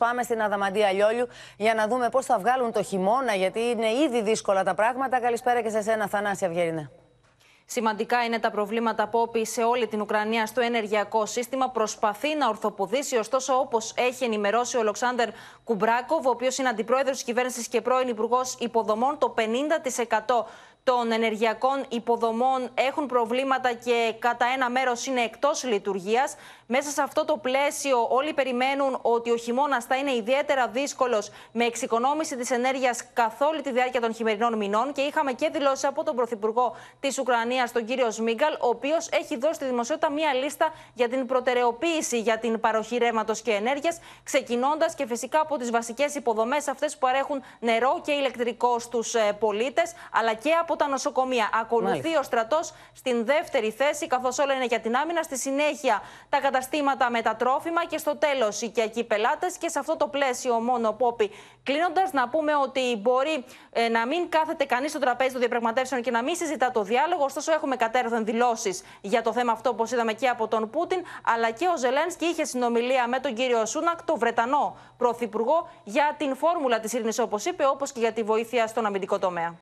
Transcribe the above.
Πάμε στην Αδαμαντία Λιόλιου για να δούμε πώς θα βγάλουν το χειμώνα, γιατί είναι ήδη δύσκολα τα πράγματα. Καλησπέρα και σε σένα, Θανάσια Αυγερινέ. Σημαντικά είναι τα προβλήματα που όποι σε όλη την Ουκρανία στο ενεργειακό σύστημα προσπαθεί να ορθοποδήσει. Ωστόσο, όπως έχει ενημερώσει ο Λοξάνδερ Κουμπράκοβ, ο οποίος είναι αντιπρόεδρος της κυβέρνησης και πρώην υπουργός υποδομών, το 50% των ενεργειακών υποδομών έχουν προβλήματα και κατά ένα μέρος είναι εκτός λειτουργίας. Μέσα σε αυτό το πλαίσιο, όλοι περιμένουν ότι ο χειμώνας θα είναι ιδιαίτερα δύσκολος με εξοικονόμηση της ενέργειας καθ' όλη τη διάρκεια των χειμερινών μηνών. Και είχαμε και δηλώσεις από τον Πρωθυπουργό της Ουκρανίας, τον κύριο Σμίγκαλ, ο οποίος έχει δώσει στη δημοσιότητα μία λίστα για την προτεραιοποίηση για την παροχή ρεύματος και ενέργειας, ξεκινώντας και φυσικά από τις βασικές υποδομές, αυτές που παρέχουν νερό και ηλεκτρικό στους ε, πολίτες, αλλά και από από τα νοσοκομεία. Ακολουθεί ο στρατός στην δεύτερη θέση, καθώς όλα είναι για την άμυνα. Στη συνέχεια τα καταστήματα με τα τρόφιμα και στο τέλος οικιακοί πελάτες. Και σε αυτό το πλαίσιο, μόνο Πόπι, κλείνοντας, να πούμε ότι μπορεί ε, να μην κάθεται κανείς στο τραπέζι των διαπραγματεύσεων και να μην συζητά το διάλογο. Ωστόσο, έχουμε κατέρωθεν δηλώσεις για το θέμα αυτό, όπως είδαμε και από τον Πούτιν, αλλά και ο Ζελένσκι είχε συνομιλία με τον κύριο Σούνακ, τον Βρετανό Πρωθυπουργό, για την φόρμουλα της ειρήνης, όπως είπε, όπως και για τη βοήθεια στον αμυντικό τομέα.